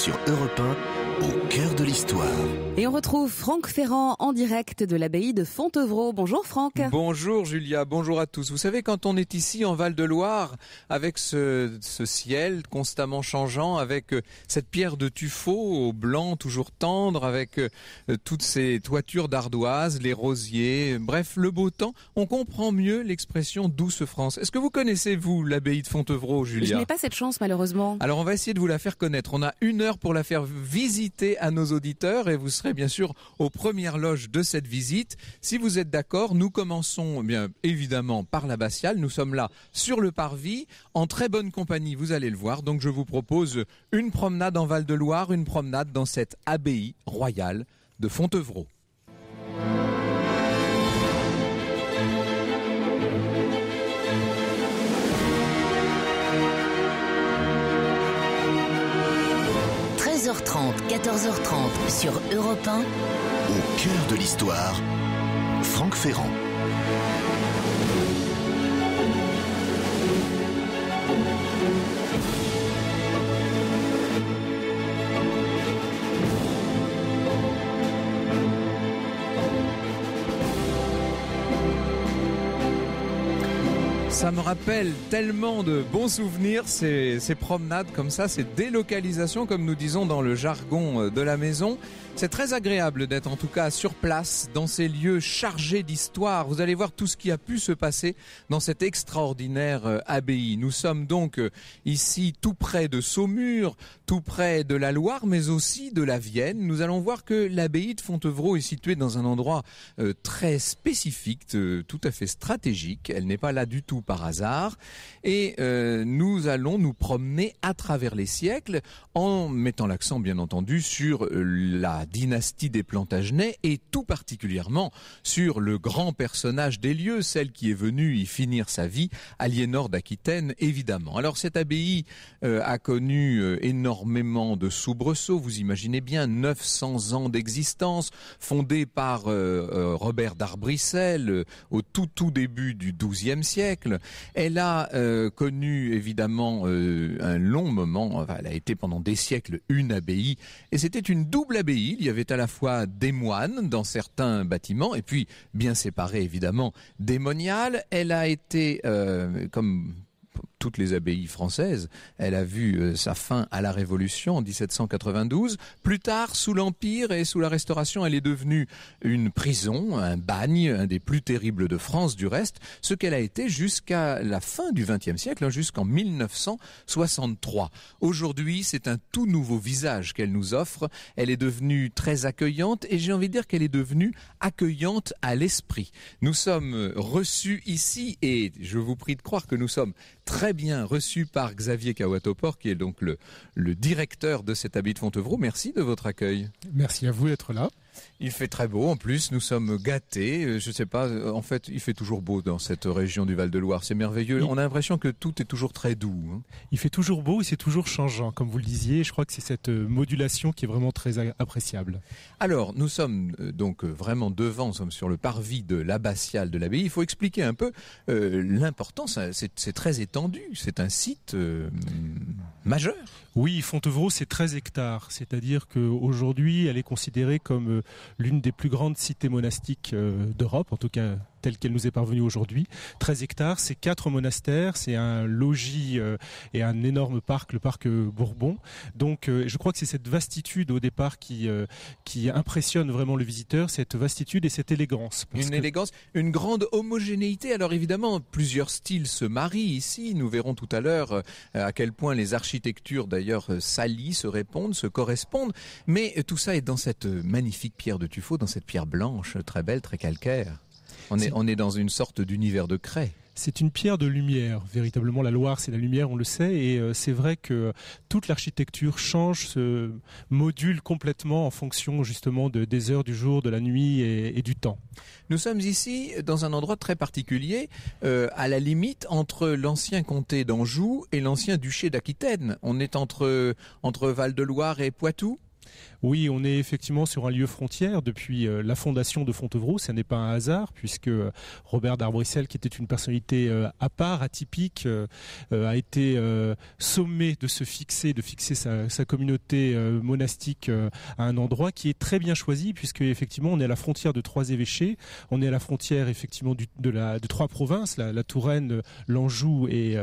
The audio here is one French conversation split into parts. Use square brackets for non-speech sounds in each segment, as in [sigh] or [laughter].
sur Europe 1 au cœur de l'histoire. Et on retrouve Franck Ferrand en direct de l'abbaye de Fontevraud. Bonjour Franck. Bonjour Julia, bonjour à tous. Vous savez, quand on est ici en Val-de-Loire, avec ce, ciel constamment changeant, avec euh, cette pierre de tuffeau au blanc toujours tendre, avec euh, toutes ces toitures d'ardoise, les rosiers, bref, le beau temps, on comprend mieux l'expression douce France. Est-ce que vous connaissez, vous, l'abbaye de Fontevraud, Julia Je n'ai pas cette chance, malheureusement. Alors on va essayer de vous la faire connaître. On a une heure pour la faire visiter à nos auditeurs et vous serez bien sûr aux premières loges de cette visite. Si vous êtes d'accord, nous commençons eh bien évidemment par l'abbatiale. Nous sommes là sur le parvis en très bonne compagnie, vous allez le voir. Donc je vous propose une promenade en Val-de-Loire, une promenade dans cette abbaye royale de Fontevraud. 14h30 sur Europe 1. Au cœur de l'histoire, Franck Ferrand. Ça me rappelle tellement de bons souvenirs, ces, ces, promenades comme ça, ces délocalisations, comme nous disons dans le jargon euh, de la maison. C'est très agréable d'être en tout cas sur place, dans ces lieux chargés d'histoire. Vous allez voir tout ce qui a pu se passer dans cette extraordinaire euh, abbaye. Nous sommes donc euh, ici tout près de Saumur, tout près de la Loire, mais aussi de la Vienne. Nous allons voir que l'abbaye de Fontevraud est située dans un endroit très spécifique, tout à fait stratégique. Elle n'est pas là du tout par hasard. Et euh, nous allons nous promener à travers les siècles en mettant l'accent, bien entendu, sur euh, la dynastie des Plantagenets et tout particulièrement sur le grand personnage des lieux, celle qui est venue y finir sa vie, Aliénor d'Aquitaine, évidemment. Alors cette abbaye euh, a connu énormément de soubresauts, vous imaginez bien 900 ans d'existence, fondée par Robert d'Arbrissel au tout tout début du XIIe siècle, elle a euh, connu évidemment euh, un long moment, elle a été pendant des siècles une abbaye, et c'était une double abbaye. Il y avait à la fois des moines dans certains bâtiments, et puis, bien séparés évidemment, des moniales. Elle a été, euh, comme toutes les abbayes françaises. Elle a vu euh, sa fin à la Révolution en 1792. Plus tard, sous l'Empire et sous la Restauration, elle est devenue une prison, un bagne, un des plus terribles de France du reste, ce qu'elle a été jusqu'à la fin du XXe siècle, hein, jusqu'en 1963. Aujourd'hui, c'est un tout nouveau visage qu'elle nous offre. Elle est devenue très accueillante et j'ai envie de dire qu'elle est devenue accueillante à l'esprit. Nous sommes reçus ici et je vous prie de croire que nous sommes très bien reçu par Xavier Kawatopor, qui est donc le, le directeur de cet habit de Fontevraud. Merci de votre accueil. Merci à vous d'être là. Il fait très beau en plus, nous sommes gâtés. Euh, je ne sais pas, euh, en fait, il fait toujours beau dans cette région du Val-de-Loire. C'est merveilleux. On a l'impression que tout est toujours très doux. Hein. Il fait toujours beau et c'est toujours changeant, comme vous le disiez. Je crois que c'est cette euh, modulation qui est vraiment très appréciable. Alors, nous sommes donc vraiment devant, nous sommes sur le parvis de l'abbatiale de l'abbaye. Il faut expliquer un peu l'importance. Hein, c'est très étendu. C'est un site majeur. Oui, Fontevraud, c'est 13 hectares, c'est-à-dire qu'aujourd'hui, elle est considérée comme euh, l'une des plus grandes cités monastiques euh, d'Europe, en tout cas telle qu'elle nous est parvenue aujourd'hui. 13 hectares, c'est quatre monastères, c'est un logis euh, et un énorme parc, le parc euh, Bourbon. Donc euh, je crois que c'est cette vastitude au départ qui, qui impressionne vraiment le visiteur, cette vastitude et cette élégance. Une élégance, une grande homogénéité. Alors évidemment, plusieurs styles se marient ici. Nous verrons tout à l'heure à quel point les architectures d'ailleurs s'allient, se répondent, se correspondent. Mais tout ça est dans cette magnifique pierre de tufo, dans cette pierre blanche, très belle, très calcaire. On est, dans une sorte d'univers de craie. C'est une pierre de lumière, véritablement. La Loire, c'est la lumière, on le sait, et euh, c'est vrai que toute l'architecture change, se module complètement en fonction justement de, des heures du jour, de la nuit et, du temps. Nous sommes ici dans un endroit très particulier, euh, à la limite entre l'ancien comté d'Anjou et l'ancien duché d'Aquitaine. On est entre, entre Val-de-Loire et Poitou. Oui, on est effectivement sur un lieu frontière depuis euh, la fondation de Fontevraud. Ce n'est pas un hasard puisque euh, Robert d'Arbrissel, qui était une personnalité euh, à part, atypique, a été sommé de se fixer, de fixer sa, communauté monastique à un endroit qui est très bien choisi puisque effectivement on est à la frontière de trois évêchés, on est à la frontière effectivement de, trois provinces, la, Touraine, l'Anjou et,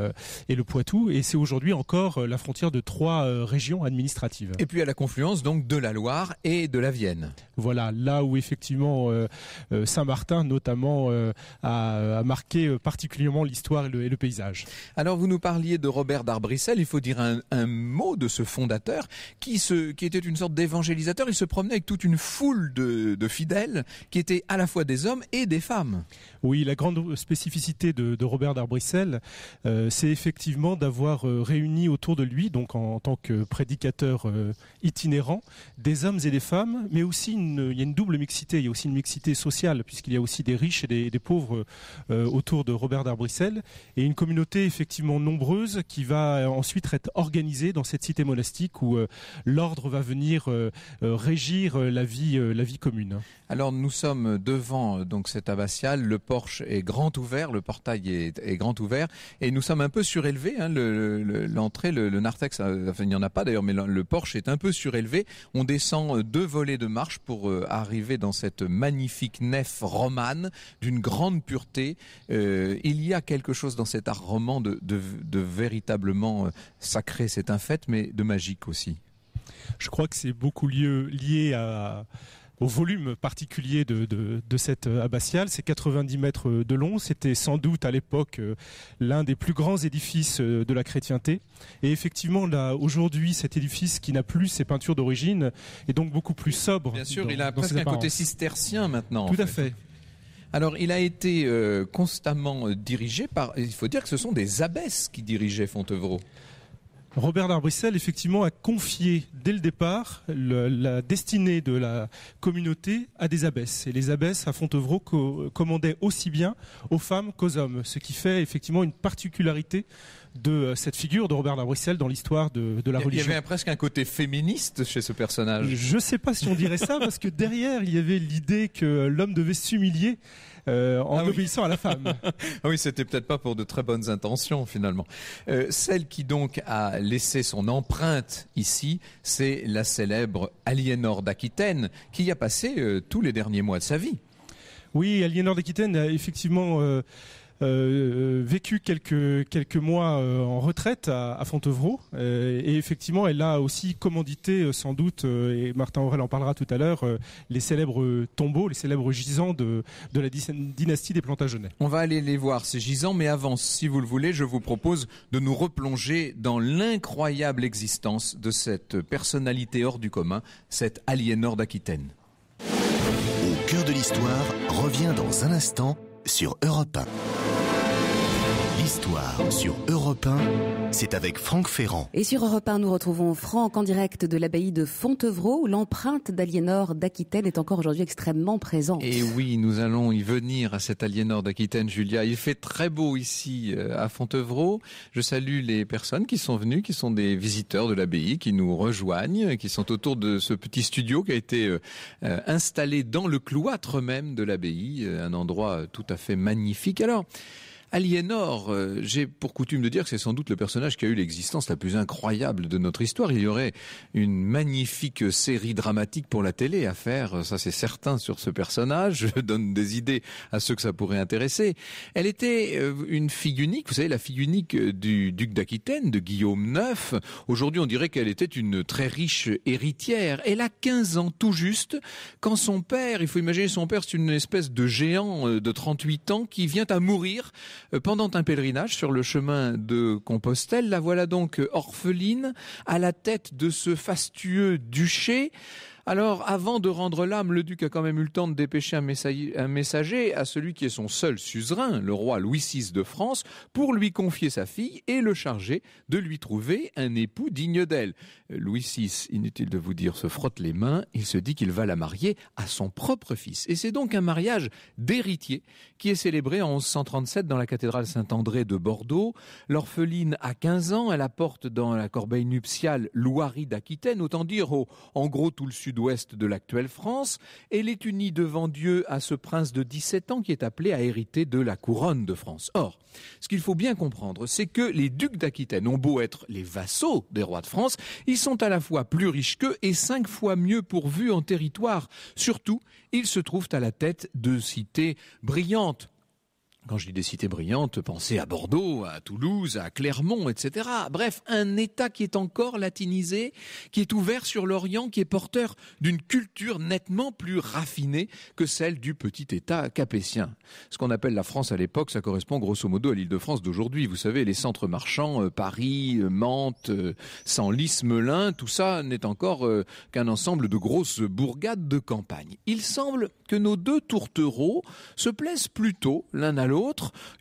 et le Poitou, et c'est aujourd'hui encore la frontière de trois régions administratives. Et puis à la confluence donc de la Loire et de la Vienne. Voilà, là où effectivement euh, euh, Saint-Martin notamment euh, a, marqué particulièrement l'histoire et, le, paysage. Alors vous nous parliez de Robert d'Arbrissel, il faut dire un, mot de ce fondateur qui, qui était une sorte d'évangélisateur, il se promenait avec toute une foule de, fidèles qui étaient à la fois des hommes et des femmes. Oui, la grande spécificité de, Robert d'Arbrissel, c'est effectivement d'avoir réuni autour de lui, donc en, tant que prédicateur itinérant, des hommes et des femmes, mais aussi il y a une double mixité. Il y a aussi une mixité sociale, puisqu'il y a aussi des riches et des, pauvres euh, autour de Robert d'Arbrissel, et une communauté effectivement nombreuse qui va euh, ensuite être organisée dans cette cité monastique où euh, l'ordre va venir régir la vie, commune. Alors nous sommes devant donc cette abbatiale, le porche est grand ouvert, le portail est, grand ouvert, et nous sommes un peu surélevés. Hein. l'entrée, le, narthex, il n'y en a pas d'ailleurs, mais le, le porche est un peu surélevé on descend euh, deux volets de marche pour euh, arriver dans cette magnifique nef romane d'une grande pureté. Euh, il y a quelque chose dans cet art roman de, véritablement sacré, c'est un fait, mais de magique aussi. Je crois que c'est beaucoup lié à au volume particulier de, cette euh, abbatiale. C'est 90 mètres euh, de long. C'était sans doute à l'époque euh, l'un des plus grands édifices de la chrétienté. Et effectivement, aujourd'hui, cet édifice qui n'a plus ses peintures d'origine est donc beaucoup plus sobre. Bien sûr, il a presque un côté cistercien maintenant. Tout à fait. Alors, il a été constamment dirigé par. Il faut dire que ce sont des abbesses qui dirigeaient Fontevraud. Robert Darbrissel, effectivement, a confié dès le départ la destinée de la communauté à des abbesses. Et les abbesses à Fontevraud commandaient aussi bien aux femmes qu'aux hommes, ce qui fait effectivement une particularité de euh, cette figure de Robert Labrissel dans l'histoire de, la religion. Il y avait presque un côté féministe chez ce personnage. Je ne sais pas si on dirait ça parce que derrière il y avait l'idée que euh, l'homme devait s'humilier. Euh, en ah obéissant à la femme. [laughs] Ah oui, c'était peut-être pas pour de très bonnes intentions finalement. celle qui donc a laissé son empreinte ici, c'est la célèbre Aliénor d'Aquitaine, qui y a passé tous les derniers mois de sa vie. Oui, Aliénor d'Aquitaine a effectivement euh, euh, vécu quelques, quelques mois euh, en retraite à, Fontevraud. et effectivement, elle a aussi commandité sans doute, et Martin Aurel en parlera tout à l'heure, les célèbres tombeaux, les célèbres gisants de, la dynastie des Plantagenets. On va aller les voir, ces gisants, mais avant, si vous le voulez, je vous propose de nous replonger dans l'incroyable existence de cette personnalité hors du commun, cette Aliénor d'Aquitaine. Au cœur de l'histoire revient dans un instant sur Europe L'histoire sur Europe 1, c'est avec Franck Ferrand. Et sur Europe 1, nous retrouvons Franck en direct de l'abbaye de Fontevraud, où l'empreinte d'Aliénor d'Aquitaine est encore aujourd'hui extrêmement présente. Et oui, nous allons y venir à cette Aliénor d'Aquitaine, Julia. Il fait très beau ici euh, à Fontevraud. Je salue les personnes qui sont venues, qui sont des visiteurs de l'abbaye, qui nous rejoignent, qui sont autour de ce petit studio qui a été euh, installé dans le cloître même de l'abbaye, euh, un endroit tout à fait magnifique. Alors, Aliénor, euh, j'ai pour coutume de dire que c'est sans doute le personnage qui a eu l'existence la plus incroyable de notre histoire. Il y aurait une magnifique série dramatique pour la télé à faire, ça c'est certain sur ce personnage. [laughs] Je donne des idées à ceux que ça pourrait intéresser. Elle était euh, une fille unique, vous savez, la fille unique euh, du duc d'Aquitaine, de Guillaume IX. Aujourd'hui, on dirait qu'elle était une très riche héritière. Elle a 15 ans tout juste quand son père, il faut imaginer son père, c'est une espèce de géant de 38 ans qui vient à mourir euh, pendant un pèlerinage sur le chemin de Compostelle. La voilà donc orpheline à la tête de ce fastueux duché. Alors, avant de rendre l'âme, le duc a quand même eu le temps de dépêcher un, messager à celui qui est son seul suzerain, le roi Louis VI de France, pour lui confier sa fille et le charger de lui trouver un époux digne d'elle. Euh, Louis VI, inutile de vous dire, se frotte les mains, il se dit qu'il va la marier à son propre fils. Et c'est donc un mariage d'héritier qui est célébré en 1137 dans la cathédrale Saint-André de Bordeaux. L'orpheline a 15 ans, elle apporte dans la corbeille nuptiale Loirie d'Aquitaine, autant dire en gros tout le sud ouest de l'actuelle France. Elle est unie devant Dieu à ce prince de 17 ans qui est appelé à hériter de la couronne de France. Or, ce qu'il faut bien comprendre, c'est que les ducs d'Aquitaine ont beau être les vassaux des rois de France, ils sont à la fois plus riches qu'eux et cinq fois mieux pourvus en territoire. Surtout, ils se trouvent à la tête de cités brillantes quand je dis des cités brillantes, pensez à Bordeaux, à Toulouse, à Clermont, etc. Bref, un État qui est encore latinisé, qui est ouvert sur l'Orient, qui est porteur d'une culture nettement plus raffinée que celle du petit État capétien. Ce qu'on appelle la France à l'époque, ça correspond grosso modo à l'île de France d'aujourd'hui. Vous savez, les centres marchands, euh, Paris, euh, Mantes, euh, Senlis, Melun, tout ça n'est encore qu'un ensemble de grosses bourgades de campagne. Il semble que nos deux tourtereaux se plaisent plutôt l'un à l'autre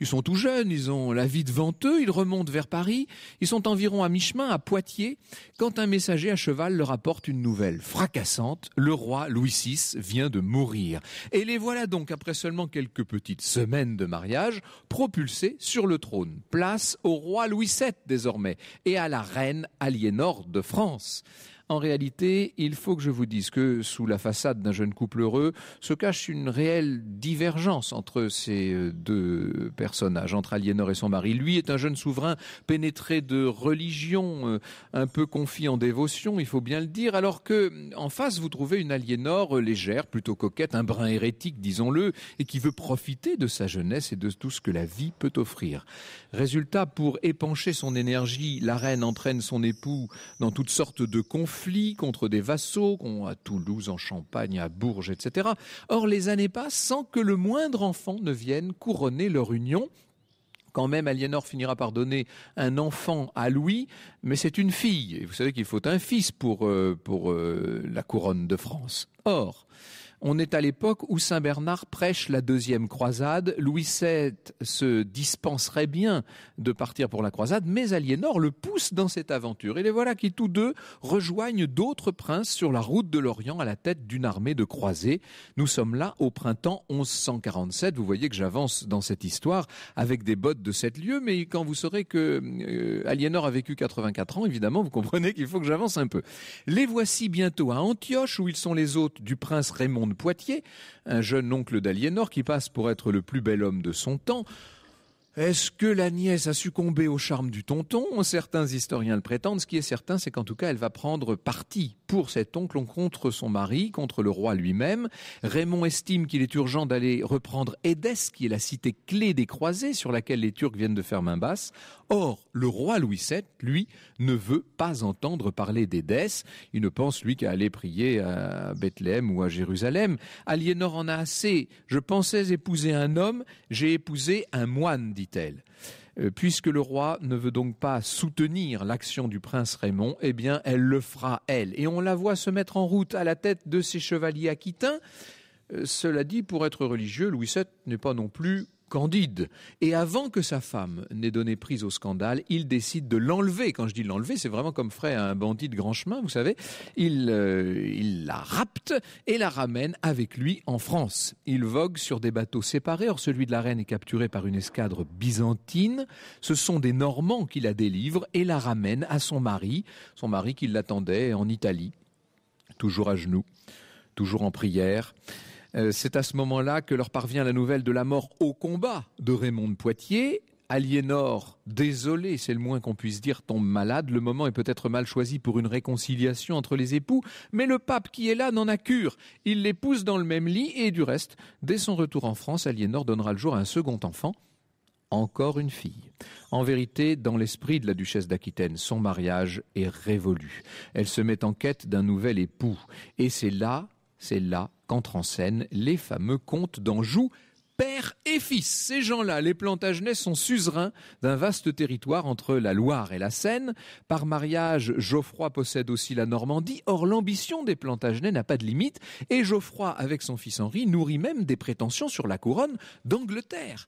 ils sont tout jeunes, ils ont la vie devant eux, ils remontent vers Paris. Ils sont environ à mi-chemin, à Poitiers, quand un messager à cheval leur apporte une nouvelle fracassante. Le roi Louis VI vient de mourir. Et les voilà donc, après seulement quelques petites semaines de mariage, propulsés sur le trône. Place au roi Louis VII désormais et à la reine Aliénor de France. En réalité, il faut que je vous dise que sous la façade d'un jeune couple heureux se cache une réelle divergence entre ces euh, deux personnages, entre Aliénor et son mari. Lui est un jeune souverain pénétré de religion, euh, un peu confit en dévotion, il faut bien le dire, alors que euh, en face vous trouvez une Aliénor légère, plutôt coquette, un brin hérétique, disons-le, et qui veut profiter de sa jeunesse et de tout ce que la vie peut offrir. Résultat, pour épancher son énergie, la reine entraîne son époux dans toutes sortes de conflits contre des vassaux, qu'on à Toulouse, en Champagne, à Bourges, etc. Or, les années passent sans que le moindre enfant ne vienne couronner leur union quand même Aliénor finira par donner un enfant à Louis, mais c'est une fille. Et vous savez qu'il faut un fils pour, euh, pour euh, la couronne de France. Or, on est à l'époque où Saint Bernard prêche la deuxième croisade. Louis VII se dispenserait bien de partir pour la croisade, mais Aliénor le pousse dans cette aventure. Et les voilà qui tous deux rejoignent d'autres princes sur la route de l'Orient à la tête d'une armée de croisés. Nous sommes là au printemps 1147. Vous voyez que j'avance dans cette histoire avec des bottes de sept lieux, mais quand vous saurez que euh, a vécu 84 ans, évidemment, vous comprenez qu'il faut que j'avance un peu. Les voici bientôt à Antioche où ils sont les hôtes du prince Raymond de Poitiers, un jeune oncle d'Aliénor qui passe pour être le plus bel homme de son temps, est-ce que la nièce a succombé au charme du tonton Certains historiens le prétendent. Ce qui est certain, c'est qu'en tout cas, elle va prendre parti pour cet oncle contre son mari, contre le roi lui-même. Raymond estime qu'il est urgent d'aller reprendre Édesse, qui est la cité clé des croisés sur laquelle les Turcs viennent de faire main basse. Or, le roi Louis VII, lui, ne veut pas entendre parler d'Édesse. Il ne pense, lui, qu'à aller prier à Bethléem ou à Jérusalem. Aliénor en a assez. Je pensais épouser un homme, j'ai épousé un moine, dit elle euh, Puisque le roi ne veut donc pas soutenir l'action du prince Raymond, eh bien elle le fera elle. Et on la voit se mettre en route à la tête de ses chevaliers aquitains. Euh, cela dit, pour être religieux, Louis VII n'est pas non plus Candide. Et avant que sa femme n'ait donné prise au scandale, il décide de l'enlever. Quand je dis l'enlever, c'est vraiment comme ferait un bandit de grand chemin, vous savez. Il, euh, il la rapte et la ramène avec lui en France. Il vogue sur des bateaux séparés. Or, celui de la reine est capturé par une escadre byzantine. Ce sont des Normands qui la délivrent et la ramènent à son mari, son mari qui l'attendait en Italie, toujours à genoux, toujours en prière. Euh, c'est à ce moment-là que leur parvient la nouvelle de la mort au combat de Raymond de Poitiers. Aliénor, désolé, c'est le moins qu'on puisse dire, tombe malade. Le moment est peut-être mal choisi pour une réconciliation entre les époux, mais le pape qui est là n'en a cure. Il l'épouse dans le même lit et du reste, dès son retour en France, Aliénor donnera le jour à un second enfant, encore une fille. En vérité, dans l'esprit de la duchesse d'Aquitaine, son mariage est révolu. Elle se met en quête d'un nouvel époux. Et c'est là c'est là qu'entrent en scène les fameux comtes d'Anjou, père et fils. Ces gens-là, les Plantagenets, sont suzerains d'un vaste territoire entre la Loire et la Seine. Par mariage, Geoffroy possède aussi la Normandie. Or, l'ambition des Plantagenets n'a pas de limite et Geoffroy, avec son fils Henri, nourrit même des prétentions sur la couronne d'Angleterre.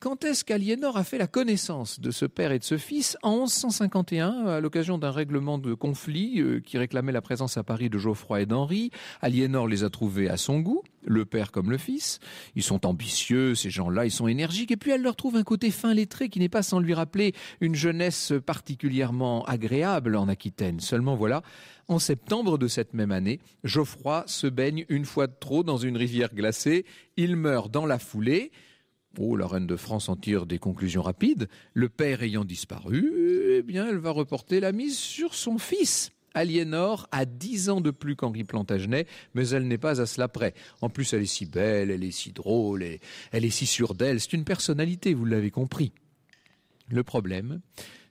Quand est-ce qu'Aliénor a fait la connaissance de ce père et de ce fils En 1151, à l'occasion d'un règlement de conflit euh, qui réclamait la présence à Paris de Geoffroy et d'Henri, Aliénor les a trouvés à son goût, le père comme le fils. Ils sont ambitieux, ces gens-là, ils sont énergiques, et puis elle leur trouve un côté fin lettré qui n'est pas sans lui rappeler une jeunesse particulièrement agréable en Aquitaine. Seulement voilà, en septembre de cette même année, Geoffroy se baigne une fois de trop dans une rivière glacée, il meurt dans la foulée, Oh, la reine de France en tire des conclusions rapides. Le père ayant disparu, eh bien, elle va reporter la mise sur son fils. Aliénor a dix ans de plus qu'Henri Plantagenet, mais elle n'est pas à cela près. En plus, elle est si belle, elle est si drôle, elle est si sûre d'elle. C'est une personnalité, vous l'avez compris. Le problème,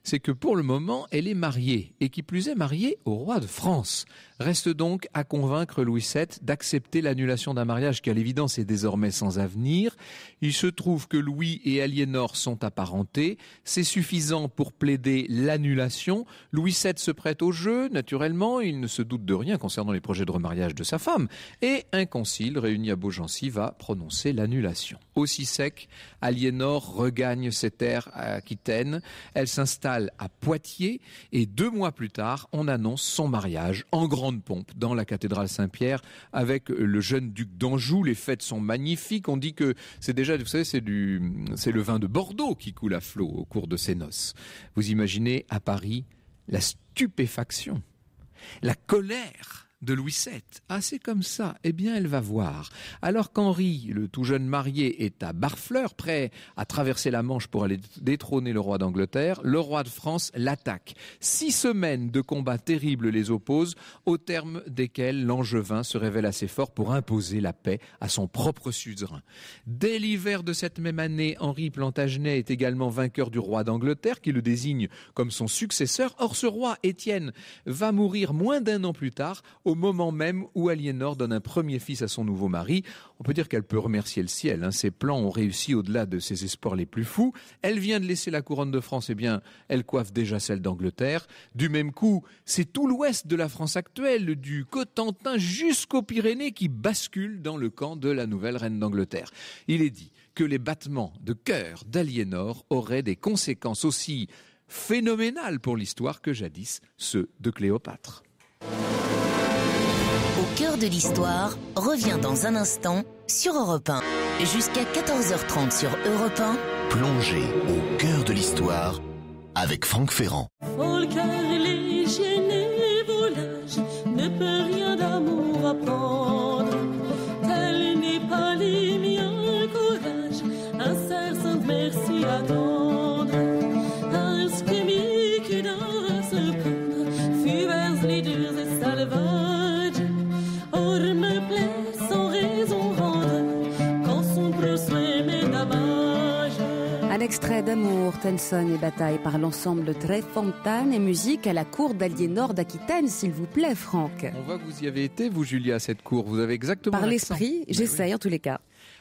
c'est que pour le moment, elle est mariée, et qui plus est mariée au roi de France. Reste donc à convaincre Louis VII d'accepter l'annulation d'un mariage qui, à l'évidence, est désormais sans avenir. Il se trouve que Louis et Aliénor sont apparentés. C'est suffisant pour plaider l'annulation. Louis VII se prête au jeu, naturellement. Il ne se doute de rien concernant les projets de remariage de sa femme. Et un concile réuni à Beaugency va prononcer l'annulation. Aussi sec, Aliénor regagne ses terres à Aquitaine. Elle s'installe à Poitiers et deux mois plus tard, on annonce son mariage en grand pompe dans la cathédrale Saint-Pierre avec le jeune duc d'Anjou. Les fêtes sont magnifiques. On dit que c'est déjà, vous savez, c'est du, c'est le vin de Bordeaux qui coule à flot au cours de ces noces. Vous imaginez à Paris la stupéfaction, la colère de Louis VII. Ah, c'est comme ça. Eh bien, elle va voir. Alors qu'Henri, le tout jeune marié, est à Barfleur, prêt à traverser la Manche pour aller détrôner le roi d'Angleterre, le roi de France l'attaque. Six semaines de combats terribles les opposent, au terme desquels l'Angevin se révèle assez fort pour imposer la paix à son propre suzerain. Dès l'hiver de cette même année, Henri Plantagenet est également vainqueur du roi d'Angleterre, qui le désigne comme son successeur. Or, ce roi, Étienne, va mourir moins d'un an plus tard au moment même où Aliénor donne un premier fils à son nouveau mari. On peut dire qu'elle peut remercier le ciel. Hein. Ses plans ont réussi au-delà de ses espoirs les plus fous. Elle vient de laisser la couronne de France, et eh bien, elle coiffe déjà celle d'Angleterre. Du même coup, c'est tout l'ouest de la France actuelle, du Cotentin jusqu'aux Pyrénées, qui bascule dans le camp de la nouvelle reine d'Angleterre. Il est dit que les battements de cœur d'Aliénor auraient des conséquences aussi phénoménales pour l'histoire que jadis ceux de Cléopâtre. Au cœur de l'histoire revient dans un instant sur Europe 1. Jusqu'à 14h30 sur Europe 1. au cœur de l'histoire avec Franck Ferrand. d'amour, Tenson et bataille par l'ensemble Très Fontane et musique à la cour d'Allier Nord d'Aquitaine, s'il vous plaît, Franck. On voit que vous y avez été, vous, Julia, à cette cour. Vous avez exactement. Par l'esprit, j'essaye en tous les cas.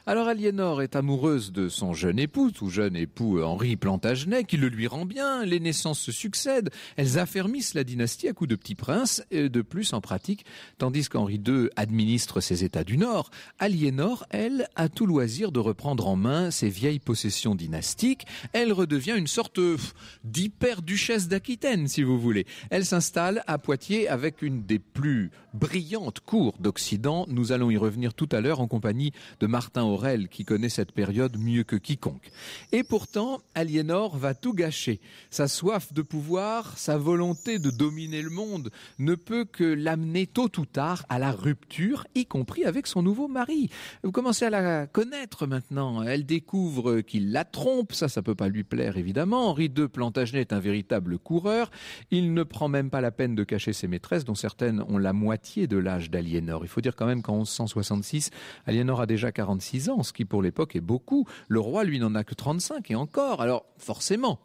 Alors Aliénor est amoureuse de son jeune époux, tout jeune époux Henri Plantagenet, qui le lui rend bien. Les naissances se succèdent. Elles affermissent la dynastie à coups de petits princes, et de plus en pratique, tandis qu'Henri II administre ses États du Nord. Aliénor, elle, a tout loisir de reprendre en main ses vieilles possessions dynastiques. Elle redevient une sorte euh, d'hyper-duchesse d'Aquitaine, si vous voulez. Elle s'installe à Poitiers avec une des plus brillante cour d'Occident. Nous allons y revenir tout à l'heure en compagnie de Martin Aurel qui connaît cette période mieux que quiconque. Et pourtant, Aliénor va tout gâcher. Sa soif de pouvoir, sa volonté de dominer le monde ne peut que l'amener tôt ou tard à la rupture, y compris avec son nouveau mari. Vous commencez à la connaître maintenant. Elle découvre qu'il la trompe. Ça, ça peut pas lui plaire évidemment. Henri II Plantagenet est un véritable coureur. Il ne prend même pas la peine de cacher ses maîtresses, dont certaines ont la moitié de l'âge d'Aliénor. Il faut dire quand même qu'en 1166, Aliénor a déjà 46 ans, ce qui pour l'époque est beaucoup. Le roi, lui, n'en a que 35 et encore. Alors, forcément,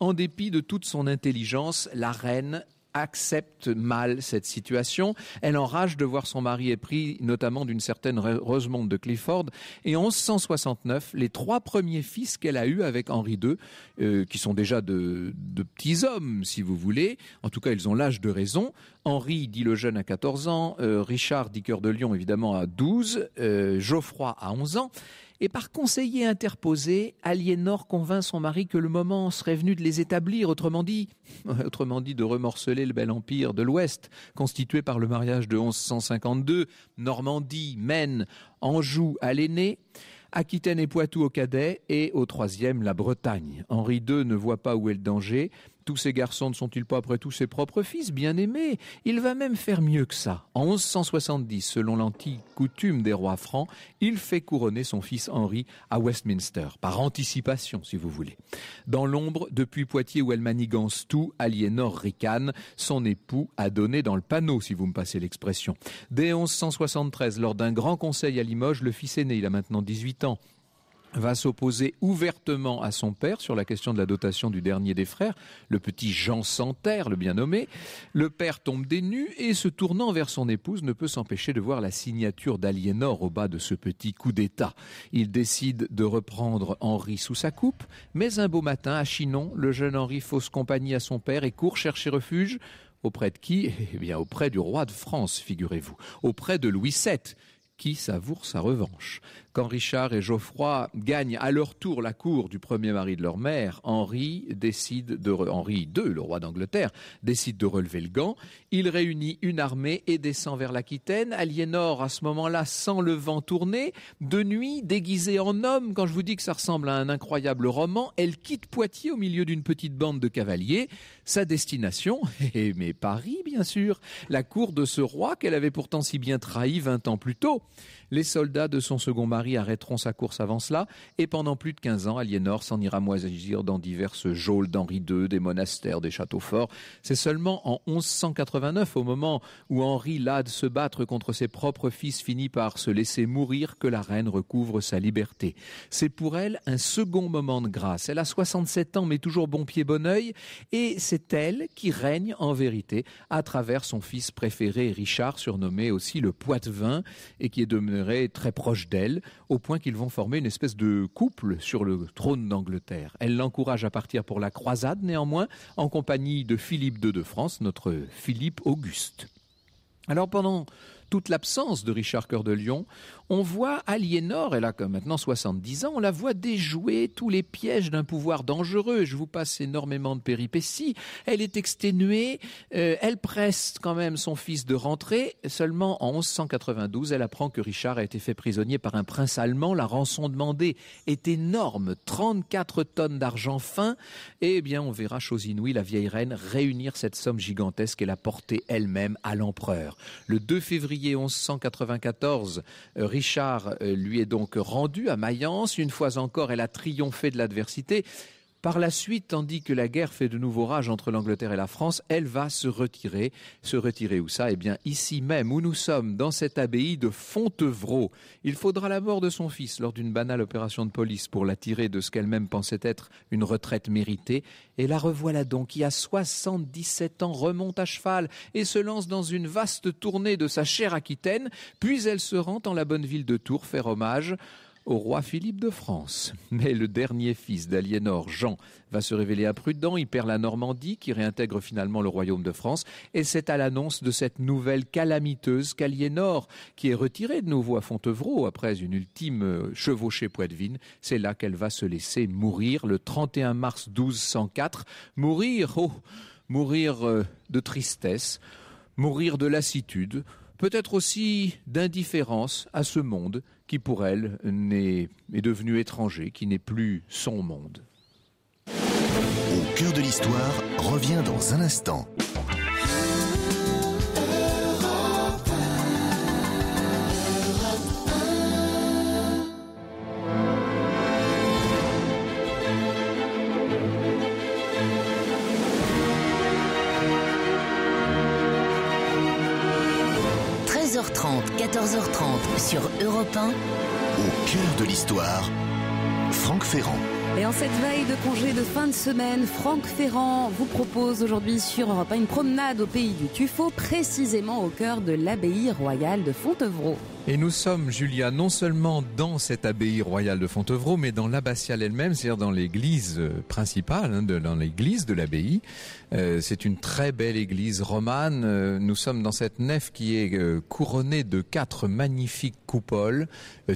en dépit de toute son intelligence, la reine accepte mal cette situation. Elle enrage de voir son mari épris, notamment d'une certaine Rosemonde de Clifford. Et en 1169, les trois premiers fils qu'elle a eus avec Henri II, euh, qui sont déjà de, petits hommes, si vous voulez, en tout cas ils ont l'âge de raison. Henri dit le jeune à 14 ans, euh, Richard dit Cœur de Lion évidemment à 12, euh, Geoffroy à 11 ans. Et par conseiller interposé, Aliénor convainc son mari que le moment serait venu de les établir, autrement dit, [laughs] autrement dit de remorceler le bel empire de l'Ouest, constitué par le mariage de 1152, Normandie, Maine, Anjou à l'aîné, Aquitaine et Poitou au cadet, et au troisième la Bretagne. Henri II ne voit pas où est le danger, tous ces garçons ne sont-ils pas après tout ses propres fils bien-aimés Il va même faire mieux que ça. En 1170, selon l'antique coutume des rois francs, il fait couronner son fils Henri à Westminster, par anticipation si vous voulez. Dans l'ombre, depuis Poitiers où elle manigance tout, Aliénor ricane, son époux a donné dans le panneau si vous me passez l'expression. Dès 1173, lors d'un grand conseil à Limoges, le fils aîné, il a maintenant 18 ans, va s'opposer ouvertement à son père sur la question de la dotation du dernier des frères, le petit Jean Santerre, le bien nommé. Le père tombe des nues et se tournant vers son épouse ne peut s'empêcher de voir la signature d'Aliénor au bas de ce petit coup d'État. Il décide de reprendre Henri sous sa coupe, mais un beau matin, à Chinon, le jeune Henri fausse compagnie à son père et court chercher refuge auprès de qui [laughs] Eh bien auprès du roi de France, figurez-vous, auprès de Louis VII qui savoure sa revanche. Quand Richard et Geoffroy gagnent à leur tour la cour du premier mari de leur mère, Henri décide de II, le roi d'Angleterre, décide de relever le gant. Il réunit une armée et descend vers l'Aquitaine. Aliénor, à ce moment-là, sans le vent tourner. de nuit, déguisée en homme, quand je vous dis que ça ressemble à un incroyable roman, elle quitte Poitiers au milieu d'une petite bande de cavaliers. Sa destination, [laughs] mais Paris, bien sûr, la cour de ce roi qu'elle avait pourtant si bien trahi vingt ans plus tôt. Les soldats de son second mari arrêteront sa course avant cela, et pendant plus de 15 ans, Aliénor s'en ira moisir dans diverses geôles d'Henri II, des monastères, des châteaux forts. C'est seulement en 1189, au moment où Henri, l'a de se battre contre ses propres fils, finit par se laisser mourir, que la reine recouvre sa liberté. C'est pour elle un second moment de grâce. Elle a 67 ans, mais toujours bon pied, bon oeil, et c'est elle qui règne en vérité à travers son fils préféré, Richard, surnommé aussi le Poitevin, et qui est demeuré très proche d'elle au point qu'ils vont former une espèce de couple sur le trône d'Angleterre. Elle l'encourage à partir pour la croisade néanmoins, en compagnie de Philippe II de France, notre Philippe Auguste. Alors pendant toute l'absence de Richard Cœur de Lion, on voit Aliénor, elle a comme maintenant 70 ans, on la voit déjouer tous les pièges d'un pouvoir dangereux. Je vous passe énormément de péripéties. Elle est exténuée, euh, elle presse quand même son fils de rentrer. Seulement en 1192, elle apprend que Richard a été fait prisonnier par un prince allemand. La rançon demandée est énorme, 34 tonnes d'argent fin. Et eh bien, on verra chose la vieille reine réunir cette somme gigantesque et la porter elle-même à l'empereur. Le 2 février 1194, Richard euh, lui est donc rendu à Mayence. Une fois encore, elle a triomphé de l'adversité. Par la suite, tandis que la guerre fait de nouveaux rage entre l'Angleterre et la France, elle va se retirer. Se retirer où ça Eh bien, ici même où nous sommes, dans cette abbaye de Fontevraud. Il faudra la mort de son fils lors d'une banale opération de police pour la tirer de ce qu'elle-même pensait être une retraite méritée. Et la revoilà donc, qui a 77 ans remonte à cheval et se lance dans une vaste tournée de sa chère Aquitaine, puis elle se rend en la bonne ville de Tours faire hommage au roi Philippe de France. Mais le dernier fils d'Aliénor, Jean, va se révéler imprudent. Il perd la Normandie, qui réintègre finalement le royaume de France. Et c'est à l'annonce de cette nouvelle calamiteuse qu'Aliénor, qui est retirée de nouveau à Fontevraud après une ultime euh, chevauchée poitevine, c'est là qu'elle va se laisser mourir le 31 mars 1204. Mourir, oh, mourir euh, de tristesse, mourir de lassitude, peut-être aussi d'indifférence à ce monde qui pour elle est, est devenu étranger, qui n'est plus son monde. Au cœur de l'histoire revient dans un instant. 14h30 sur Europe 1. Au cœur de l'histoire, Franck Ferrand. Et en cette veille de congé de fin de semaine, Franck Ferrand vous propose aujourd'hui sur Europe 1 une promenade au pays du Tuffeau, précisément au cœur de l'abbaye royale de Fontevraud. Et nous sommes, Julia, non seulement dans cette abbaye royale de Fontevraud, mais dans l'abbatiale elle-même, c'est-à-dire dans l'église euh, principale, hein, de, dans l'église de l'abbaye. Euh, c'est une très belle église romane. Euh, nous sommes dans cette nef qui est couronnée de quatre magnifiques coupoles.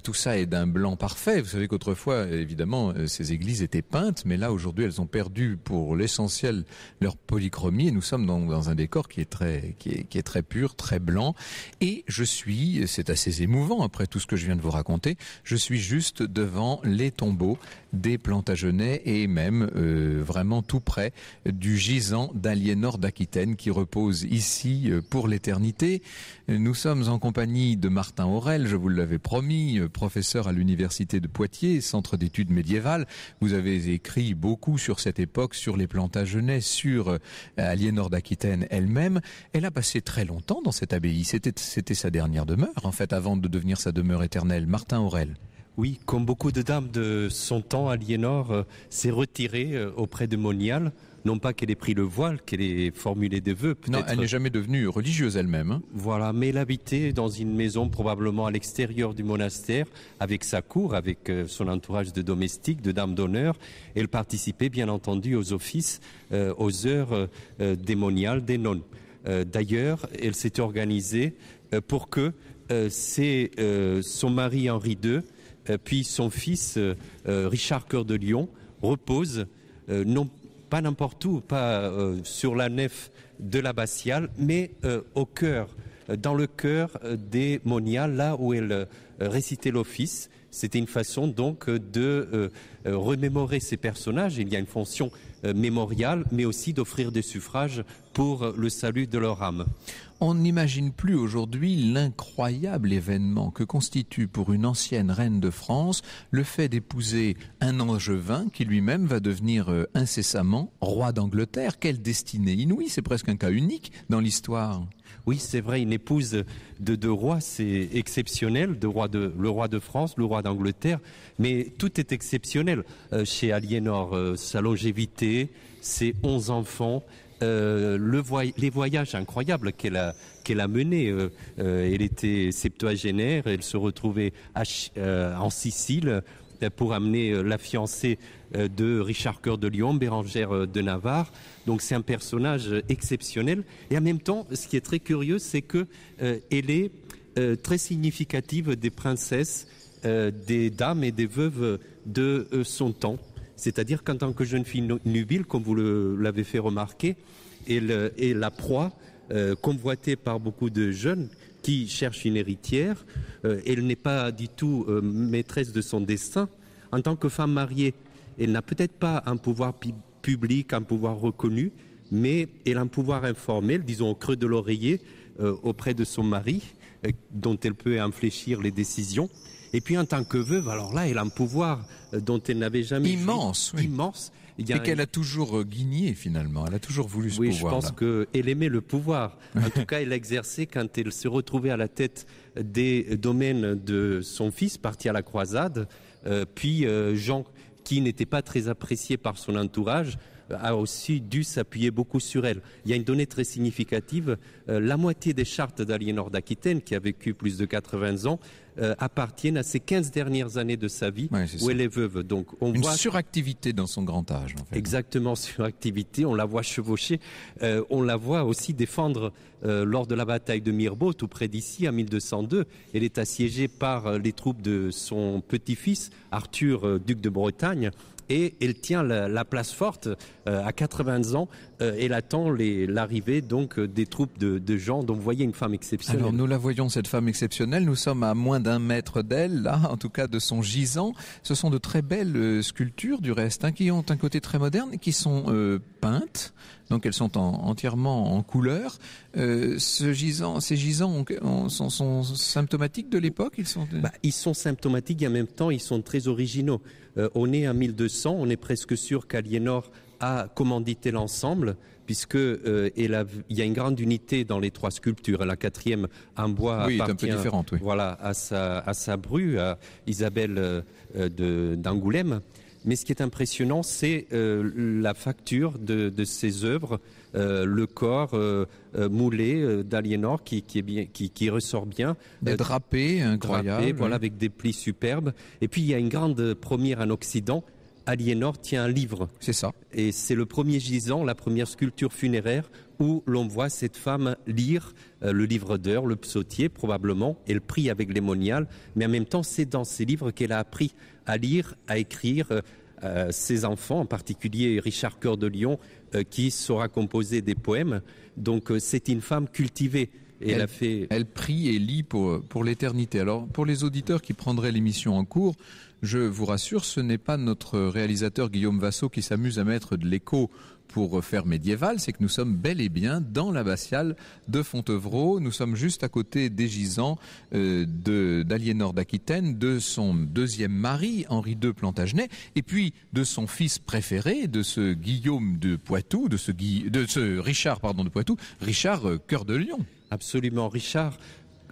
tout ça est d'un blanc parfait. Vous savez qu'autrefois, évidemment, ces églises étaient peintes, mais là, aujourd'hui, elles ont perdu pour l'essentiel leur polychromie. Et nous sommes dans, dans un décor qui est très, qui est, qui est très pur, très blanc. Et je suis, c'est assez émouvant après tout ce que je viens de vous raconter. Je suis juste devant les tombeaux des Plantagenets et même euh, vraiment tout près du gisant d'Aliénor d'Aquitaine qui repose ici euh, pour l'éternité. Nous sommes en compagnie de Martin Aurel, je vous l'avais promis, euh, professeur à l'université de Poitiers, centre d'études médiévales. Vous avez écrit beaucoup sur cette époque, sur les Plantagenets, sur Aliénor d'Aquitaine elle-même. Elle a passé très longtemps dans cette abbaye. C'était, c'était sa dernière demeure, en fait, avant de devenir sa demeure éternelle. Martin Aurel. Oui, comme beaucoup de dames de son temps, Aliénor euh, s'est retirée euh, auprès de Monial. Non pas qu'elle ait pris le voile, qu'elle ait formulé des vœux. Non, elle n'est jamais devenue religieuse elle-même. Hein. Voilà, mais elle habitait dans une maison probablement à l'extérieur du monastère, avec sa cour, avec euh, son entourage de domestiques, de dames d'honneur. Elle participait bien entendu aux offices, aux heures démoniales des nonnes. D'ailleurs, elle s'est organisée pour que euh, c'est euh, son mari Henri II, euh, puis son fils Richard Cœur de Lion repose non pas n'importe où, pas sur la nef de l'abbatiale, mais au cœur, dans le cœur des moniales, là où elle récitait l'office. C'était une façon donc de remémorer ces personnages. Il y a une fonction mémoriale, mais aussi d'offrir des suffrages pour le salut de leur âme. On n'imagine plus aujourd'hui l'incroyable événement que constitue pour une ancienne reine de France le fait d'épouser un angevin qui lui-même va devenir euh, incessamment roi d'Angleterre. Quelle destinée inouïe, c'est presque un cas unique dans l'histoire. Oui, c'est vrai, une épouse de deux rois, c'est exceptionnel, de roi de, le roi de France, le roi d'Angleterre, mais tout est exceptionnel. Euh, chez Aliénor, euh, sa longévité, ses onze enfants, euh, les voyages incroyables qu'elle a, menés. Euh, euh, elle était septuagénaire, elle se retrouvait en Sicile pour amener la fiancée de Richard Coeur de Lyon, Bérangère de Navarre. Donc c'est un personnage exceptionnel. Et en même temps, ce qui est très curieux, c'est qu'elle elle est très significative des princesses, des dames et des veuves de son temps. C'est-à-dire qu'en tant que jeune fille nubile, comme vous l'avez fait remarquer, elle est la proie euh, convoitée par beaucoup de jeunes qui cherchent une héritière. Euh, elle n'est pas du tout euh, maîtresse de son destin. En tant que femme mariée, elle n'a peut-être pas un pouvoir public, un pouvoir reconnu, mais elle a un pouvoir informel, disons au creux de l'oreiller, auprès de son mari, dont elle peut infléchir les décisions. Et puis en tant que veuve, alors là, elle a un pouvoir euh, dont elle n'avait jamais immense, oui. immense. Et qu'elle a toujours euh, guigné finalement. Elle a toujours voulu ce oui, Oui, je pense qu'elle aimait le pouvoir. En tout cas, elle l'exerçait quand elle se retrouvait à la tête des domaines de son fils, parti à la croisade, euh, puis Jean, qui n'était pas très apprécié par son entourage a aussi dû s'appuyer beaucoup sur elle. Il y a une donnée très significative. Euh, la moitié des chartes d'Aliénor d'Aquitaine, qui a vécu plus de 80 ans, euh, appartiennent à ces 15 dernières années de sa vie où elle est veuve. Donc on une suractivité dans son grand âge. En fait. Exactement [laughs] suractivité. On la voit chevaucher. Euh, on la voit aussi défendre lors de la bataille de mirebeau, tout près d'ici, en 1202. Elle est assiégée par les troupes de son petit-fils Arthur, duc de Bretagne, et il tient la, place forte euh, à 80 ans euh, elle attend l'arrivée donc euh, des troupes de, gens dont vous voyez une femme exceptionnelle. Alors nous la voyons cette femme exceptionnelle. Nous sommes à moins d'un mètre d'elle, là, en tout cas de son gisant. Ce sont de très belles euh, sculptures du reste, hein, qui ont un côté très moderne et qui sont peintes. Donc elles sont entièrement en couleur. ce gisant, ces gisants sont, symptomatiques de l'époque. Bah, ils sont symptomatiques et en même temps ils sont très originaux. on est à 1200, on est presque sûr qu'Aliénor a commandité l'ensemble puisque euh, il y a une grande unité dans les trois sculptures. La quatrième en bois oui, un peu voilà, à sa, à sa bru, à Isabelle euh, d'Angoulême. Mais ce qui est impressionnant, c'est euh, la facture de, de ces œuvres, le corps moulé d'Aliénor qui, qui, bien, qui, ressort bien. Des drapés Drapé, voilà, avec des plis superbes. Et puis il y a une grande première en Occident, Aliénor tient un livre. C'est ça. Et c'est le premier gisant, la première sculpture funéraire où l'on voit cette femme lire euh, le livre d'heures, le psautier probablement, elle prie avec les moniales, mais en même temps c'est dans ces livres qu'elle a appris à lire, à écrire, euh, ses enfants, en particulier Richard Coeur de Lyon, euh, qui saura composer des poèmes. Donc c'est une femme cultivée. elle, a fait... elle prie et lit pour, pour l'éternité. Alors pour les auditeurs qui prendraient l'émission en cours, je vous rassure, ce n'est pas notre réalisateur Guillaume Vassot qui s'amuse à mettre de l'écho pour faire médiéval, c'est que nous sommes bel et bien dans l'abbatiale de Fontevraud. Nous sommes juste à côté des gisants euh, de, d'Aliénor d'Aquitaine, de son deuxième mari, Henri II Plantagenet, et puis de son fils préféré, de ce Guillaume de Poitou, de ce, de ce Richard pardon, de Poitou, Richard euh, Cœur de Lion. Absolument, Richard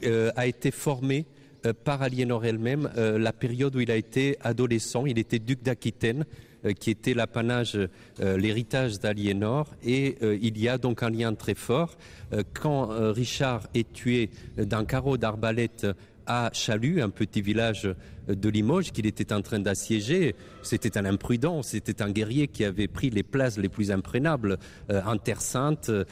euh, a été formé euh, par Aliénor elle-même euh, la période où il a été adolescent. Il était duc d'Aquitaine euh, qui était l'apanage, l'héritage d'Aliénor. Et il y a donc un lien très fort. quand Richard est tué d'un carreau d'arbalète à Chalut, un petit village de Limoges qu'il était en train d'assiéger. C'était un imprudent, c'était un guerrier qui avait pris les places les plus imprenables, euh, en Terre Sainte, euh,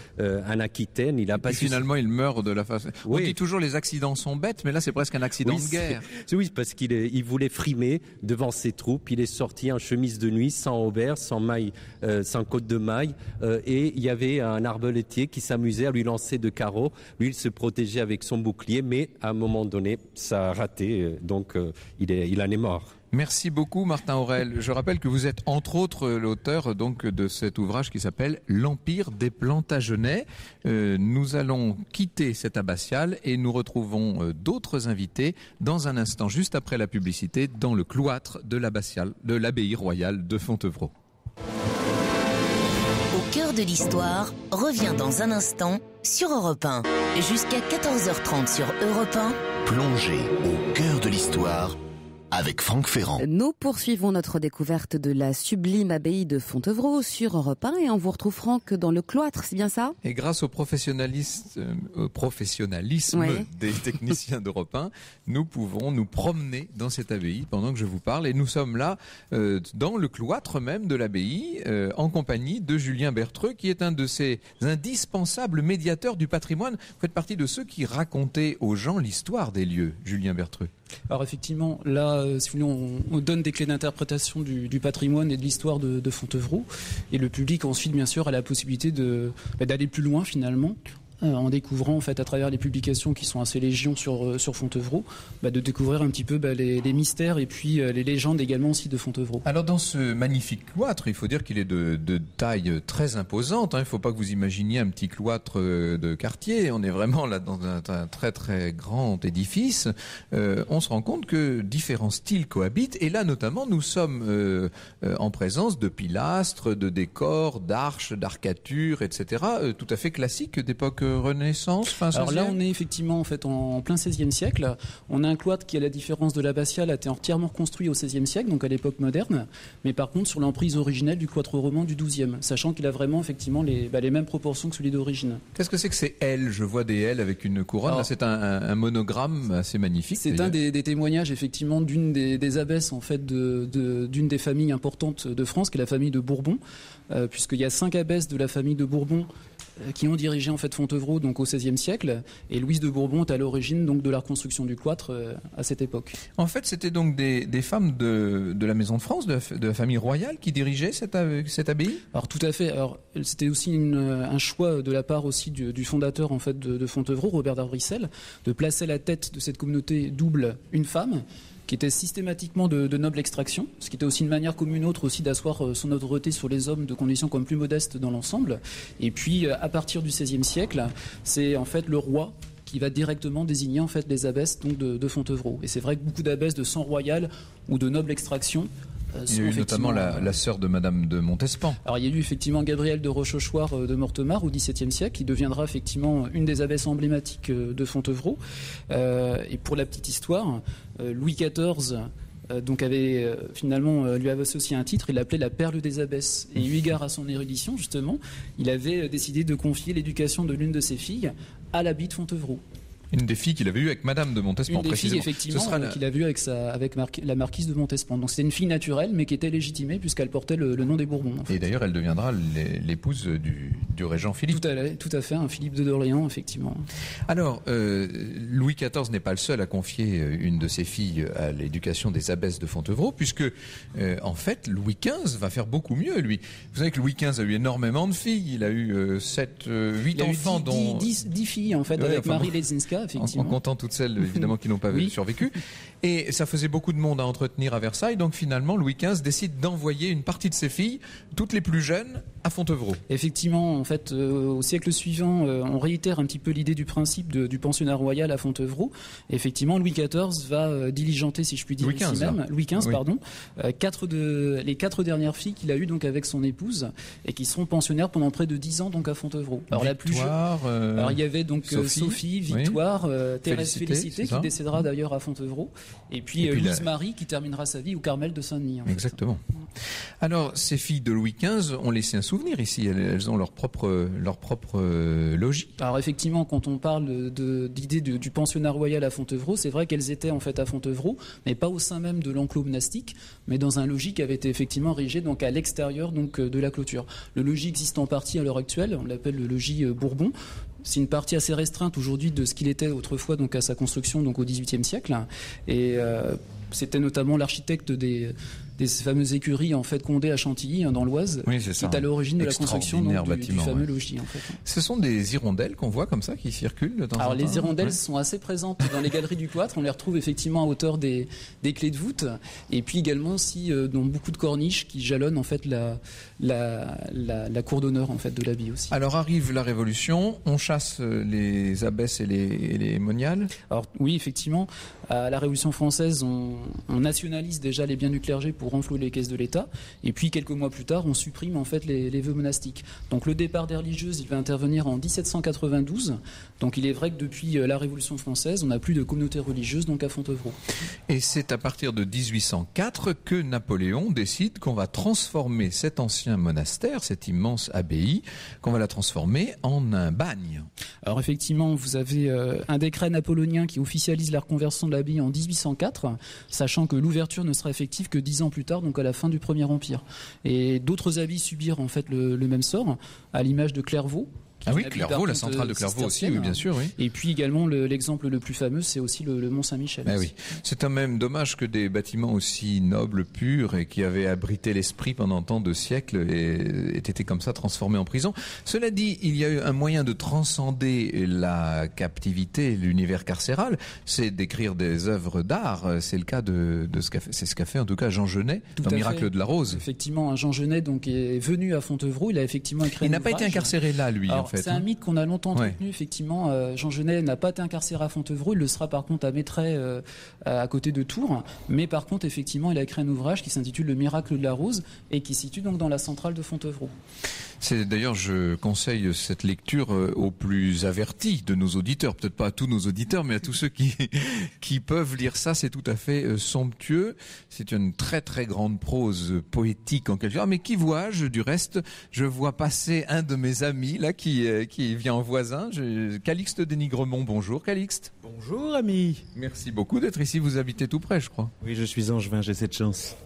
en Aquitaine. Il a finalement, il meurt de la façon. On dit toujours les accidents sont bêtes, mais là c'est presque un accident de guerre. [laughs] Oui, parce qu'il il voulait frimer devant ses troupes. Il est sorti en chemise de nuit, sans auberge, sans maille, euh, sans côte de maille, et il y avait un arbalétier qui s'amusait à lui lancer de carreaux. Lui, il se protégeait avec son bouclier, mais à un moment donné, ça a raté. Donc, il il, est mort. Merci beaucoup Martin Aurel. Je rappelle que vous êtes entre autres l'auteur donc de cet ouvrage qui s'appelle L'Empire des Plantagenets. Euh, nous allons quitter cette abbatiale et nous retrouvons euh, d'autres invités dans un instant juste après la publicité dans le cloître de l'abbatiale de l'abbaye royale de Fontevraud. Au cœur de l'histoire revient dans un instant sur Europe 1 jusqu'à 14h30 sur Europe 1. au cœur de l'histoire avec Franck Ferrand. Nous poursuivons notre découverte de la sublime abbaye de Fontevraud sur Europe et on vous retrouve Franck dans le cloître, c'est bien ça Et grâce au professionnalisme, euh, [laughs] des techniciens d'Europe 1, nous pouvons nous promener dans cette abbaye pendant que je vous parle et nous sommes là euh, dans le cloître même de l'abbaye euh, en compagnie de Julien Bertreux qui est un de ces indispensables médiateurs du patrimoine. Vous faites partie de ceux qui racontaient aux gens l'histoire des lieux, Julien Bertreux alors effectivement, là, euh, si on, donne des clés d'interprétation du, patrimoine et de l'histoire de, de, Fontevraud. Et le public ensuite, bien sûr, a la possibilité bah, d'aller plus loin finalement euh, en découvrant en fait à travers les publications qui sont assez légion sur euh, sur Fontevraud, bah, de découvrir un petit peu bah, les, mystères et puis euh, les légendes également aussi de Fontevraud. Alors dans ce magnifique cloître, il faut dire qu'il est de, taille très imposante. Hein. Il ne faut pas que vous imaginiez un petit cloître de quartier. On est vraiment là dans un, très très grand édifice. on se rend compte que différents styles cohabitent et là notamment nous sommes en présence de pilastres, de décors, d'arches, d'arcatures, etc. tout à fait classique d'époque Renaissance, Alors là, on est effectivement en fait en plein XVIe siècle. On a un cloître qui, à la différence de l'abbatiale, a été entièrement construit au XVIe siècle, donc à l'époque moderne, mais par contre sur l'emprise originelle du cloître roman du XIIe, sachant qu'il a vraiment effectivement bah, les, mêmes proportions que celui d'origine. Qu'est-ce que c'est que ces L Je vois des L avec une couronne. C'est un, monogramme assez magnifique. C'est un des, témoignages effectivement d'une des, abbesses en fait d'une des familles importantes de France, qui est la famille de Bourbon, euh, puisqu'il y a cinq abbesses de la famille de Bourbon euh, qui ont dirigé en fait Fontevraud donc au XVIe siècle et Louise de Bourbon est à l'origine donc de la reconstruction du cloître euh, à cette époque. En fait, c'était donc des, femmes de, de, la Maison de France, de, la famille royale, qui dirigeaient cette, euh, abbaye. Alors tout à fait. Alors c'était aussi un choix de la part aussi du, fondateur en fait de, Fontevraud, Robert d'Avricel, de placer à la tête de cette communauté double une femme qui était systématiquement de, noble extraction, ce qui était aussi une manière comme une autre aussi d'asseoir euh, son autorité sur les hommes de conditions comme plus modestes dans l'ensemble. Et puis, euh, à partir du XVIe siècle, c'est en fait le roi qui va directement désigner en fait les abbesses donc de Fontevraud. Et c'est vrai que beaucoup d'abbesses de sang royal ou de noble extraction euh, il y a eu notamment la, euh, sœur de Madame de Montespan. Alors il y a eu effectivement Gabrielle de Rochechouart euh, de Mortemart au XVIIe siècle, qui deviendra effectivement une des abbesses emblématiques de Fontevraud. et pour la petite histoire, Louis XIV donc avait finalement lui avait associé un titre, il l'appelait la perle des abbesses. Et eu égard à son érudition justement, il avait décidé de confier l'éducation de l'une de ses filles à l'habit de Fontevraud. Une des filles qu'il avait eue avec Madame de Montespan, une des Filles, effectivement, Ce sera euh, qu'il a eues avec, avec la marquise de Montespan. Donc c'est une fille naturelle, mais qui était légitimée puisqu'elle portait le, nom des Bourbons. Et d'ailleurs, elle deviendra l'épouse du, régent Philippe. Tout à, fait, un Philippe de D'Orléans, effectivement. Alors, euh, Louis XIV n'est pas le seul à confier euh, une de ses filles à l'éducation des abbesses de Fontevraud, puisque en fait, Louis XV va faire beaucoup mieux, lui. Vous savez que Louis XV a eu énormément de filles. Il a eu 7, 8 enfants, dont... 10, filles, en fait, avec Marie Lesinska. En, comptant toutes celles, évidemment, qui n'ont pas [laughs] survécu. Et ça faisait beaucoup de monde à entretenir à Versailles. Donc finalement, Louis XV décide d'envoyer une partie de ses filles, toutes les plus jeunes, à Fontevraud. Effectivement, en fait, euh, au siècle suivant, euh, on réitère un petit peu l'idée du principe du pensionnat royal à Fontevraud. effectivement, Louis XIV va euh, diligenter, si je puis dire, Louis même, Louis XV, pardon, quatre de, les quatre dernières filles qu'il a eues donc avec son épouse et qui seront pensionnaires pendant près de dix ans donc à Fontevraud. Alors la plus jeune, alors il y avait donc Sophie, Victoire. Euh, Thérèse Félicité, qui décédera mm. d'ailleurs à Fontevraud, et puis, euh, puis Marie qui terminera sa vie au Carmel de Saint-Denis. Exactement. Alors ces filles de Louis XV ont laissé un souvenir ici. Elles, ont leur propre leur propre euh, logis. Alors effectivement, quand on parle de d'idée du pensionnat royal à Fontevraud, c'est vrai qu'elles étaient en fait à Fontevraud, mais pas au sein même de l'enclos monastique, mais dans un logis qui avait été effectivement érigé donc à l'extérieur donc de la clôture. Le logis existe en partie à l'heure actuelle, on l'appelle le logis Bourbon c'est une partie assez restreinte aujourd'hui de ce qu'il était autrefois, donc à sa construction, donc au XVIIIe siècle. Et euh, c'était notamment l'architecte des, des fameuses écuries en fait Condé à Chantilly hein, dans l'Oise, oui, qui est à l'origine de la construction du, fameux logis. En fait. Ce sont des hirondelles qu'on voit comme ça qui circulent. Alors les hirondelles sont assez présentes dans les galeries du cloître. On les retrouve effectivement à hauteur des, des clés de voûte, et puis également aussi euh, dans beaucoup de corniches qui jalonnent en fait la la, la, cour d'honneur en fait de l'abbaye aussi. Alors arrive la Révolution, on chasse euh, les abbesses et les, les moniales. Alors oui effectivement, à la Révolution française, on, on nationalise déjà les biens du clergé pour renflouer les caisses de l'État. Et puis quelques mois plus tard, on supprime en fait les, les vœux monastiques. Donc le départ des religieuses, il va intervenir en 1792. Donc il est vrai que depuis euh, la Révolution française, on n'a plus de communauté religieuse donc à Fontevraud. Et c'est à partir de 1804 que Napoléon décide qu'on va transformer cet ancien monastère, cette immense abbaye, qu'on va la transformer en un bagne. Alors effectivement, vous avez euh, un décret napoléonien qui officialise la reconversion de l'abbaye en 1804, sachant que l'ouverture ne sera effective que dix ans plus tard, donc à la fin du Premier Empire. Et d'autres avis subirent en fait le même sort, à l'image de Clairvaux, ah oui, Clairvaux, la centrale de euh, Clairvaux aussi, oui, bien sûr. Oui. Et puis également l'exemple le, plus fameux, c'est aussi le, Mont Saint-Michel. Ben ah oui. C'est un même dommage que des bâtiments aussi nobles, purs et qui avaient abrité l'esprit pendant tant de siècles et aient été comme ça transformés en prison. Cela dit, il y a eu un moyen de transcender la captivité, l'univers carcéral, c'est d'écrire des œuvres d'art. C'est le cas de, ce qu'a fait, c'est ce qu'a fait en tout cas Jean Genet dans Miracle de la Rose. Effectivement, hein, Jean Genet donc est venu à Fontevraud. Il a effectivement écrit. Il n'a pas été incarcéré là, lui. en c'est un hein. mythe qu'on a longtemps entretenu, effectivement. Euh, Jean Genet n'a pas été incarcéré à Fontevraud, il le sera par contre à Maitray, euh, à côté de Tours. Mais par contre, effectivement, il a écrit un ouvrage qui s'intitule Le miracle de la rose et qui se situe donc dans la centrale de Fontevraud. C'est d'ailleurs, je conseille cette lecture euh, aux plus avertis de nos auditeurs, peut-être pas à tous nos auditeurs, mais à tous ceux qui [laughs] qui peuvent lire ça. C'est tout à fait somptueux. C'est une très très grande prose poétique en quelque sorte. Ah, mais qui vois-je du reste Je vois passer un de mes amis là qui euh, qui, vient en voisin. Calixte Dénigremont, bonjour Calixte. Bonjour ami. Merci beaucoup d'être ici, vous habitez tout près je crois. Oui, je suis angevin, j'ai cette chance.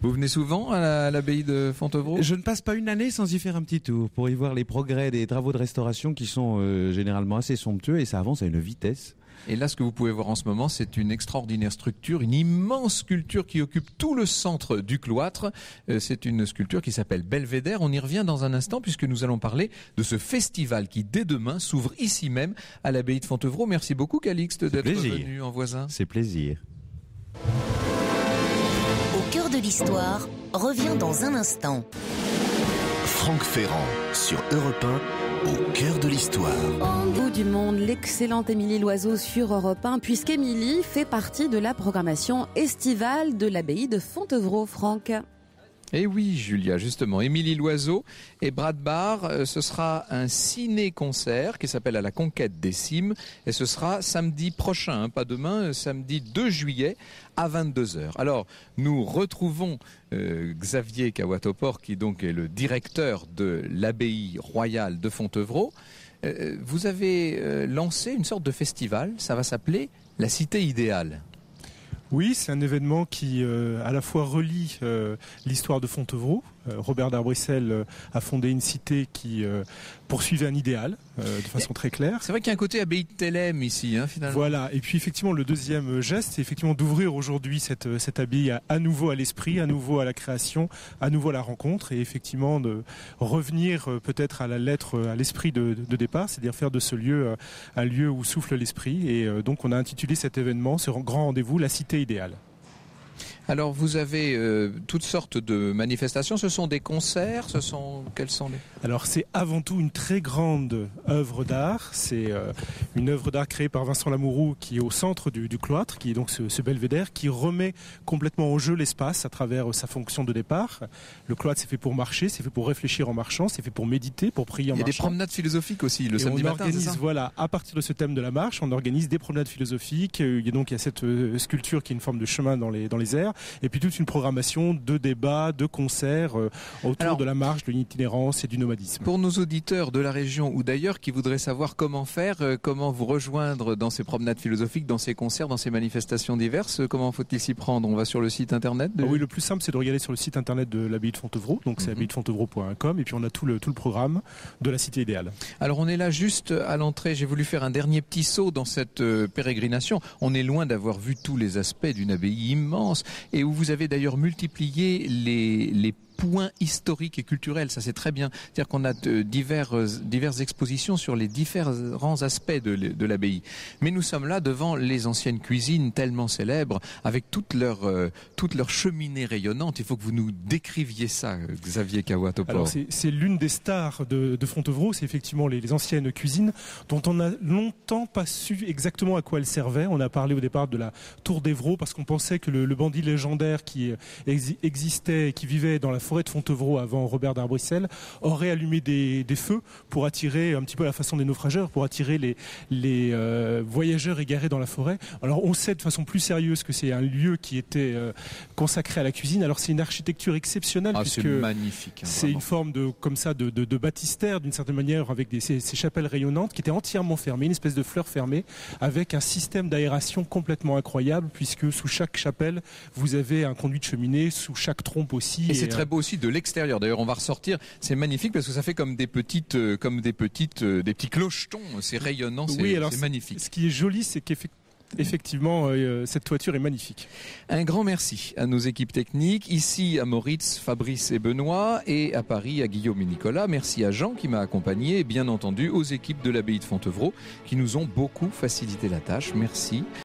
Vous venez souvent à l'abbaye de Fontevraud Je ne passe pas une année sans y faire un petit tour pour y voir les progrès des travaux de restauration qui sont euh, généralement assez somptueux et ça avance à une vitesse. Et là, ce que vous pouvez voir en ce moment, c'est une extraordinaire structure, une immense sculpture qui occupe tout le centre du cloître. Euh, c'est une sculpture qui s'appelle Belvédère. On y revient dans un instant puisque nous allons parler de ce festival qui, dès demain, s'ouvre ici même à l'abbaye de Fontevraud. Merci beaucoup, Calixte, d'être venu en voisin. C'est plaisir. Au cœur de l'histoire, reviens dans un instant. Franck Ferrand sur Europe 1. Au cœur de l'histoire. Au bout du monde, l'excellente Émilie Loiseau sur Europe 1, puisqu'Émilie fait partie de la programmation estivale de l'abbaye de Fontevraud, Franck. Eh oui, Julia, justement, Émilie Loiseau et Brad Barr, euh, ce sera un ciné-concert qui s'appelle À la conquête des cimes et ce sera samedi prochain, hein, pas demain, euh, samedi 2 juillet à 22h. Alors, nous retrouvons euh, Xavier Kawatopor qui donc est le directeur de l'abbaye royale de Fontevraud. vous avez lancé une sorte de festival, ça va s'appeler La Cité idéale. Oui, c'est un événement qui euh, à la fois relie euh, l'histoire de Fontevraud, euh, Robert Darbrissel euh, a fondé une cité qui euh, poursuivait un idéal de façon très claire. C'est vrai qu'il y a un côté abbaye de Thélème ici, hein, finalement. Voilà. Et puis effectivement, le deuxième geste, c'est effectivement d'ouvrir aujourd'hui cette, abbaye à, nouveau à l'esprit, à nouveau à la création, à nouveau à la rencontre, et effectivement de revenir peut-être à la lettre, à l'esprit de départ, c'est-à-dire faire de ce lieu un lieu où souffle l'esprit. Et donc on a intitulé cet événement, ce grand rendez-vous, la cité idéale. Alors vous avez euh, toutes sortes de manifestations. Ce sont des concerts. Ce sont quels sont les Alors c'est avant tout une très grande œuvre d'art. C'est euh, une œuvre d'art créée par Vincent Lamourou qui est au centre du, du cloître, qui est donc ce, ce, belvédère, qui remet complètement en jeu l'espace à travers euh, sa fonction de départ. Le cloître c'est fait pour marcher, c'est fait pour réfléchir en marchant, c'est fait pour méditer, pour prier en marchant. Il y a des promenades philosophiques aussi le samedi on matin, Organise, voilà, à partir de ce thème de la marche, on organise des promenades philosophiques. Il y a donc il y a cette sculpture qui est une forme de chemin dans les dans les airs et puis toute une programmation de débats, de concerts euh, autour de la marche, de l'itinérance et du nomadisme. Pour nos auditeurs de la région ou d'ailleurs qui voudraient savoir comment faire, euh, comment vous rejoindre dans ces promenades philosophiques, dans ces concerts, dans ces manifestations diverses, euh, comment faut-il s'y prendre On va sur le site internet ah Oui, le plus simple c'est de regarder sur le site internet de l'abbaye de Fontevraud, donc c'est mhm. abbaye de et puis on a tout le, tout le programme de la cité idéale. Alors on est là juste à l'entrée, j'ai voulu faire un dernier petit saut dans cette pérégrination. On est loin d'avoir vu tous les aspects d'une abbaye immense et où vous avez d'ailleurs multiplié les, les point historique et culturel, ça c'est très bien. C'est-à-dire qu'on a divers, euh, diverses expositions sur les différents aspects de, l'abbaye. Mais nous sommes là devant les anciennes cuisines tellement célèbres, avec toutes leur, euh, toute leur cheminée rayonnante. Il faut que vous nous décriviez ça, Xavier Kawatopor. c'est l'une des stars de, de Fontevraud, c'est effectivement les, anciennes cuisines dont on a longtemps pas su exactement à quoi elles servaient. On a parlé au départ de la tour d'Evraud parce qu'on pensait que le, bandit légendaire qui euh, existait qui vivait dans la forêt de Fontevraud avant Robert d'Arbrissel aurait allumé des, feux pour attirer un petit peu la façon des naufrageurs, pour attirer les, euh, voyageurs égarés dans la forêt. Alors on sait de façon plus sérieuse que c'est un lieu qui était euh, consacré à la cuisine. Alors c'est une architecture exceptionnelle ah, puisque magnifique. Hein, c'est une forme de comme ça de, baptistère d'une certaine manière avec des, ces, chapelles rayonnantes qui étaient entièrement fermées, une espèce de fleur fermée avec un système d'aération complètement incroyable puisque sous chaque chapelle vous avez un conduit de cheminée, sous chaque trompe aussi. c'est très aussi de l'extérieur. D'ailleurs, on va ressortir. C'est magnifique parce que ça fait comme des petites, euh, comme des petites, euh, des petits clochetons. C'est rayonnant. C'est magnifique. Ce qui est joli, c'est qu'effectivement euh, cette toiture est magnifique. Un grand merci à nos équipes techniques, ici à Moritz, Fabrice et Benoît, et à Paris à Guillaume et Nicolas. Merci à Jean qui m'a accompagné, et bien entendu aux équipes de l'abbaye de Fontevraud qui nous ont beaucoup facilité la tâche. Merci.